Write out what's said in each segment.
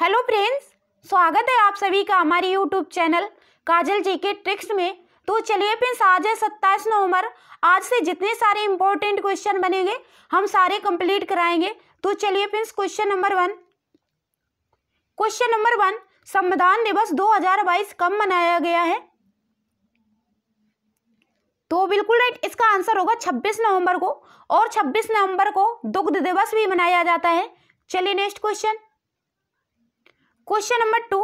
hello friends स्वागत है आप सभी का हमारे यूट्यूब चैनल काजल जी के ट्रिक्स में तो चलिए फिर आज है सत्ताईस नवंबर आज से जितने सारे इंपॉर्टेंट क्वेश्चन बनेंगे हम सारे कंप्लीट कराएंगे तो चलिए फिर question number one question number one संविधान दिवस 2022 कब मनाया गया है तो बिल्कुल राइट इसका आंसर होगा 26 नवंबर को और 26 नवंबर को दुग्ध दिवस भी मनाया जाता है चलिए next question question number two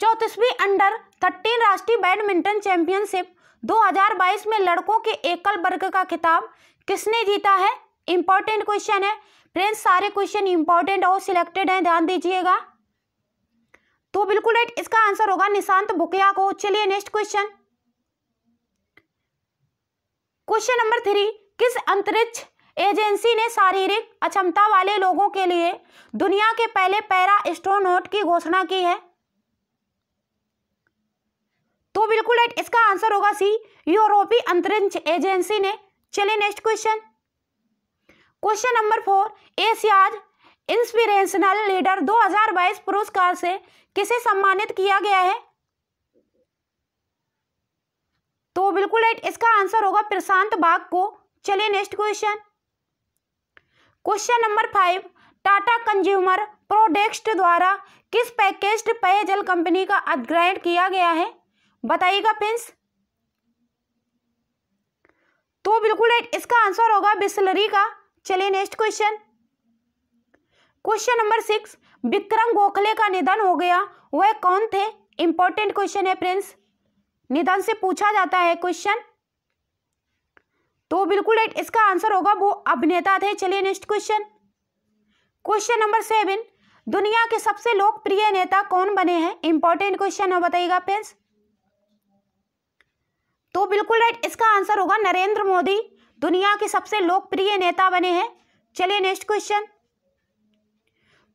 चौतीसवीं अंडर थर्टीन राष्ट्रीय बैडमिंटन चैंपियनशिप 2022 में लड़कों के एकल वर्ग का खिताब किसने जीता है इंपॉर्टेंट क्वेश्चन है फ्रेंड्स सारे क्वेश्चन इंपॉर्टेंट और सिलेक्टेड हैं ध्यान दीजिएगा तो बिल्कुल राइट इसका आंसर होगा निशांत बुकिया को चलिए next question question number three किस अंतरिक्ष एजेंसी ने शारीरिक अक्षमता वाले लोगों के लिए दुनिया के पहले पैरा एस्ट्रोनोट की घोषणा की है तो बिल्कुल राइट इसका आंसर होगा सी यूरोपीय अंतरिक्ष एजेंसी ने चलिए next question question number four Asia's inspirational leader 2022 पुरस्कार से किसे सम्मानित किया गया है तो बिल्कुल राइट इसका आंसर होगा प्रशांत बाग को चलिए next question question number five Tata Consumer Products द्वारा किस पैकेज्ड पेयजल कंपनी का अधिग्रहण किया गया है बताइएगा पिंस तो बिल्कुल राइट इसका आंसर होगा बिस्लरी का चलिए next question question number six Vikram Gokhale का निधन हो गया वह कौन थे इंपॉर्टेंट क्वेश्चन है प्रिंस निधन से पूछा जाता है क्वेश्चन तो बिल्कुल राइट इसका आंसर होगा वो अभिनेता थे चलिए next question question number seven दुनिया के सबसे लोकप्रिय नेता कौन बने हैं इंपॉर्टेंट क्वेश्चन है बताइएगा फ्रेंड्स तो बिल्कुल राइट इसका आंसर होगा नरेंद्र मोदी दुनिया के सबसे लोकप्रिय नेता बने हैं चलिए next question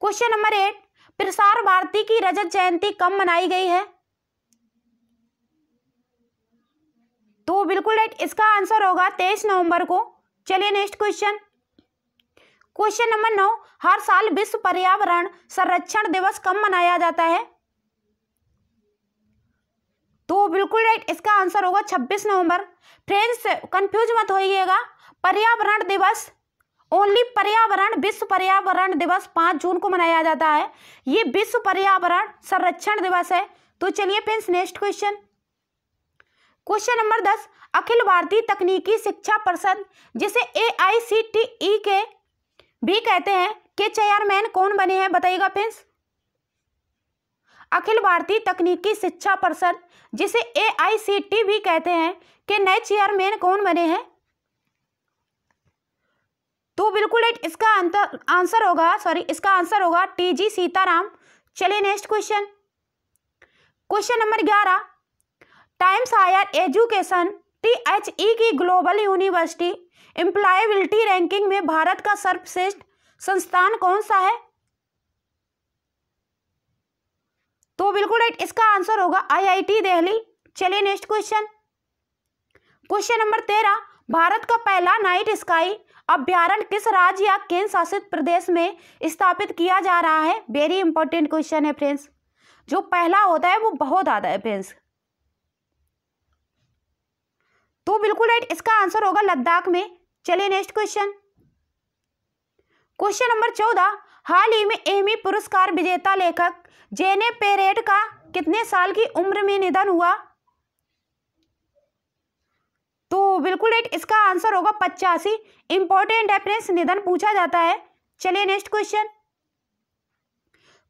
question number eight Prasar Bharati की रजत जयंती कब मनाई गई है तो बिल्कुल राइट इसका आंसर होगा तेईस नवंबर को चलिए नेक्स्ट क्वेश्चन क्वेश्चन नंबर नौ हर साल विश्व पर्यावरण संरक्षण दिवस कब मनाया जाता है तो बिल्कुल राइट इसका आंसर होगा छब्बीस नवंबर फ्रेंड्स कंफ्यूज मत होइएगा पर्यावरण दिवस ओनली पर्यावरण विश्व पर्यावरण दिवस पांच जून को मनाया जाता है ये विश्व पर्यावरण संरक्षण दिवस है तो चलिए friends next question question number दस अखिल भारतीय तकनीकी शिक्षा परिषद जिसे ए आई सी टी ई के भी कहते हैं के चेयरमैन कौन बने हैं बताइएगा फ्रेंड्स अखिल भारतीय तकनीकी शिक्षा परिषद जिसे ए आई सी टी भी कहते हैं के नए चेयरमैन कौन बने हैं तो बिल्कुल इसका आंसर होगा सॉरी इसका आंसर होगा टी जी सीताराम चलिए नेक्स्ट क्वेश्चन क्वेश्चन नंबर ग्यारह Times Higher Education T H E की ग्लोबल यूनिवर्सिटी एम्प्लॉयबिलिटी रैंकिंग में भारत का सर्वश्रेष्ठ संस्थान कौन सा है तो बिल्कुल राइट इसका आंसर होगा आईआईटी दिल्ली चलिए नेक्स्ट क्वेश्चन क्वेश्चन नंबर तेरह भारत का पहला नाइट स्काई अभ्यारण किस राज्य या केंद्र शासित प्रदेश में स्थापित किया जा रहा है वेरी इंपॉर्टेंट क्वेश्चन है फ्रेंड्स जो पहला होता है वो बहुत ज़्यादा है फ्रेंड्स बिल्कुल राइट इसका आंसर होगा लद्दाख में चलिए नेक्स्ट क्वेश्चन क्वेश्चन नंबर चौदह हाल ही में एमी पुरस्कार विजेता लेखक जेने पेरेट का कितने साल की उम्र में निधन हुआ तो बिल्कुल राइट इसका आंसर होगा पचासी इंपॉर्टेंट रेफरेंस निधन पूछा जाता है चलिए नेक्स्ट क्वेश्चन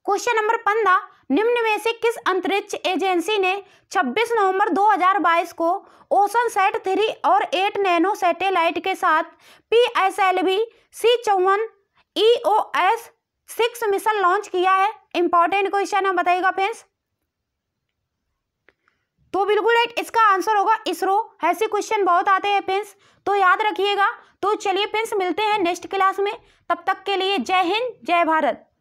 क्वेश्चन नंबर पंद्रह निम्न में से किस अंतरिक्ष एजेंसी ने 26 नवंबर 2022 को ओशन सेट थ्री और एट नैनो सैटेलाइट के साथ P S L V C चौवन E O S six mission launch किया है इंपॉर्टेंट क्वेश्चन है बताइएगा फ्रेंड्स तो बिल्कुल राइट इसका आंसर होगा इसरो ऐसे क्वेश्चन बहुत आते हैं फ्रेंड्स तो याद रखिएगा तो चलिए फ्रेंड्स मिलते हैं नेक्स्ट क्लास में तब तक के लिए जय हिंद जय भारत